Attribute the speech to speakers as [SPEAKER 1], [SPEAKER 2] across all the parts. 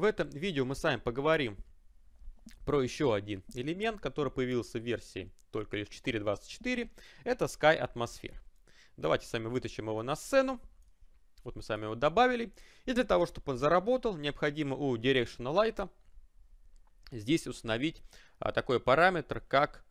[SPEAKER 1] В этом видео мы с вами поговорим про еще один элемент, который появился в версии только лишь 4.24. Это Sky Atmosphere. Давайте с вами вытащим его на сцену. Вот мы с вами его добавили. И для того, чтобы он заработал, необходимо у Directional Light здесь установить а, такой параметр, как...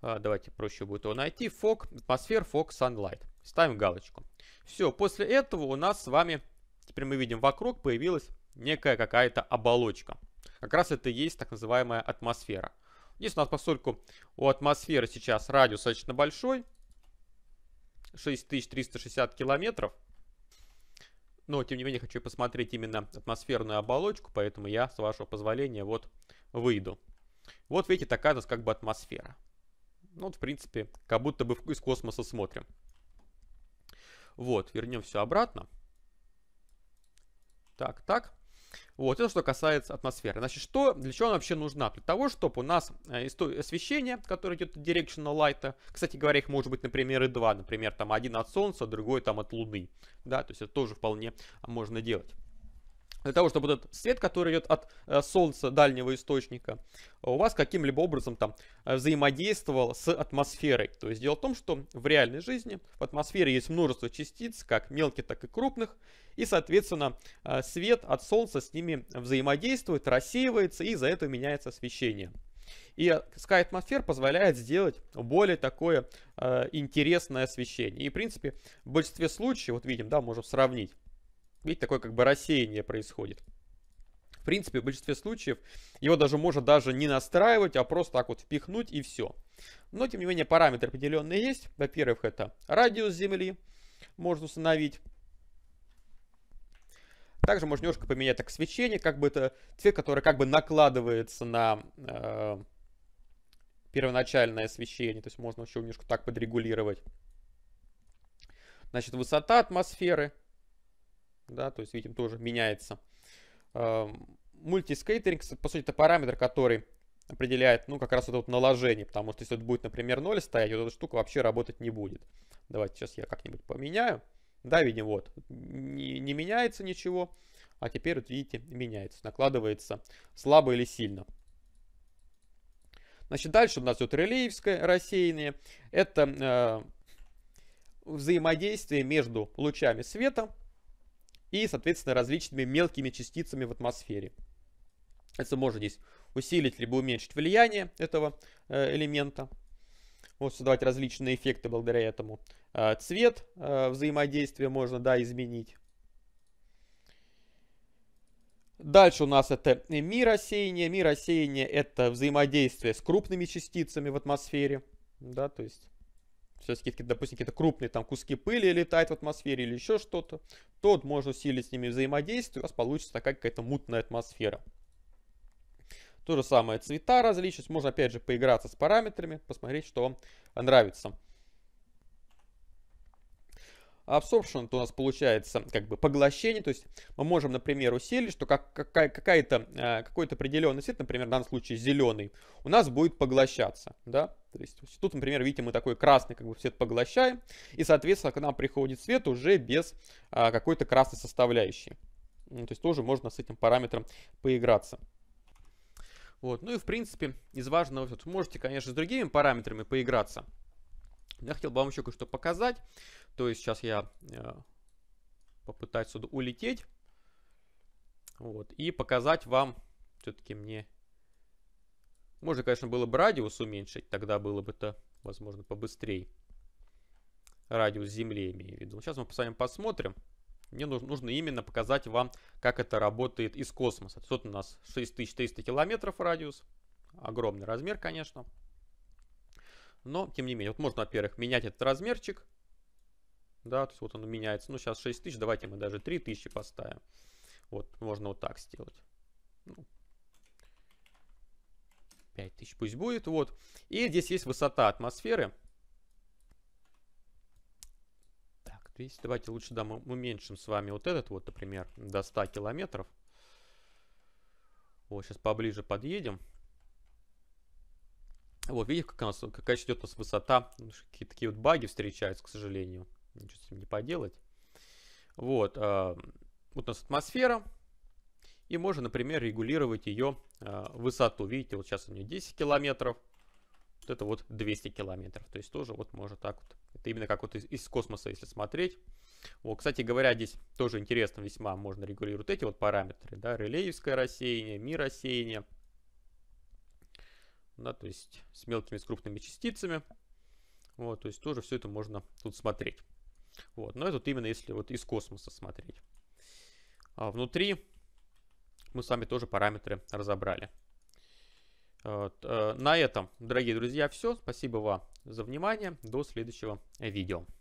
[SPEAKER 1] А, давайте проще будет его найти. Fog, Atmosphere Fog, Sunlight. Ставим галочку. Все, после этого у нас с вами... Теперь мы видим, вокруг появилась некая какая-то оболочка. Как раз это и есть так называемая атмосфера. Здесь у нас поскольку у атмосферы сейчас радиус достаточно большой, 6360 километров, но тем не менее хочу посмотреть именно атмосферную оболочку, поэтому я, с вашего позволения, вот выйду. Вот видите, такая у нас как бы атмосфера. Ну, вот, в принципе, как будто бы из космоса смотрим. Вот, вернем все обратно. Так, так. Вот, это что касается атмосферы. Значит, что, для чего она вообще нужна? Для того, чтобы у нас э, освещение, которое идет от directional light, кстати говоря, их может быть, например, и два, например, там один от солнца, другой там от луны, да, то есть это тоже вполне можно делать для того, чтобы этот свет, который идет от э, Солнца, дальнего источника, у вас каким-либо образом там э, взаимодействовал с атмосферой. То есть дело в том, что в реальной жизни в атмосфере есть множество частиц, как мелких, так и крупных, и, соответственно, э, свет от Солнца с ними взаимодействует, рассеивается, и из-за этого меняется освещение. И Sky Atmosphere позволяет сделать более такое э, интересное освещение. И, в принципе, в большинстве случаев, вот видим, да, можем сравнить, Видите, такое как бы рассеяние происходит. В принципе, в большинстве случаев его даже можно даже не настраивать, а просто так вот впихнуть и все. Но, тем не менее, параметры определенные есть. Во-первых, это радиус Земли можно установить. Также можно немножко поменять так свечение, как бы это цвет, который как бы накладывается на э, первоначальное освещение. То есть можно еще немножко так подрегулировать. Значит, высота атмосферы да, то есть видим тоже меняется. Мультискейтеринг, по сути, это параметр, который определяет, ну, как раз это вот наложение, потому что если это будет, например, 0 стоять, вот эта штука вообще работать не будет. Давайте сейчас я как-нибудь поменяю. Да, видим, вот, не, не меняется ничего, а теперь, вот видите, меняется, накладывается слабо или сильно. Значит, дальше у нас идет релеевское рассеяние. Это э, взаимодействие между лучами света и, соответственно, различными мелкими частицами в атмосфере. Это можно здесь усилить либо уменьшить влияние этого э, элемента. Вот, создавать различные эффекты благодаря этому. Э, цвет э, взаимодействия можно, да, изменить. Дальше у нас это миросеяние. Миросеяние это взаимодействие с крупными частицами в атмосфере. Да, то есть все-таки, допустим, какие-то крупные там куски пыли летают в атмосфере или еще что-то тот может усилить с ними взаимодействие, у вас получится такая какая-то мутная атмосфера. То же самое цвета различить, можно опять же поиграться с параметрами, посмотреть, что вам нравится absorption, то у нас получается как бы поглощение, то есть мы можем, например, усилить, что как, какая, какая-то, э, какой-то определенный цвет, например, в данном случае зеленый, у нас будет поглощаться, да, то есть тут, например, видите, мы такой красный как бы цвет поглощаем, и, соответственно, к нам приходит цвет уже без а, какой-то красной составляющей. Ну, то есть тоже можно с этим параметром поиграться. Вот. Ну и в принципе из важного, вот можете, конечно, с другими параметрами поиграться. Я хотел бы вам еще кое-что показать. То есть сейчас я э, попытаюсь сюда улететь. Вот. И показать вам все-таки мне... Можно, конечно, было бы радиус уменьшить. Тогда было бы это, возможно, побыстрее. Радиус Земли, имею в виду. Сейчас мы с вами посмотрим. Мне нужно, нужно именно показать вам, как это работает из космоса. Тут у нас 6300 километров радиус. Огромный размер, конечно. Но, тем не менее, вот можно, во-первых, менять этот размерчик. Да, то есть вот он меняется. Ну, сейчас 6 тысяч, давайте мы даже 3 тысячи поставим. Вот, можно вот так сделать. Ну, 5 тысяч пусть будет, вот. И здесь есть высота атмосферы. Так, то есть давайте лучше, да, мы уменьшим с вами вот этот вот, например, до 100 километров. Вот, сейчас поближе подъедем. Вот, видите, как у нас, какая идет у нас высота. Такие, такие вот баги встречаются, к сожалению ничего с ним не поделать. Вот, а, вот у нас атмосфера, и можно, например, регулировать ее а, высоту. Видите, вот сейчас у нее 10 километров, вот это вот 200 километров. То есть тоже вот можно так вот. Это именно как вот из, из космоса, если смотреть. Вот, кстати говоря, здесь тоже интересно весьма можно регулировать эти вот параметры. Да, релеевское рассеяние, ми рассеяние. Да, то есть с мелкими, с крупными частицами. Вот, то есть тоже все это можно тут смотреть. Вот. Но это вот именно если вот из космоса смотреть. А внутри мы с вами тоже параметры разобрали. Вот. Э, на этом, дорогие друзья, все. Спасибо вам за внимание. До следующего видео.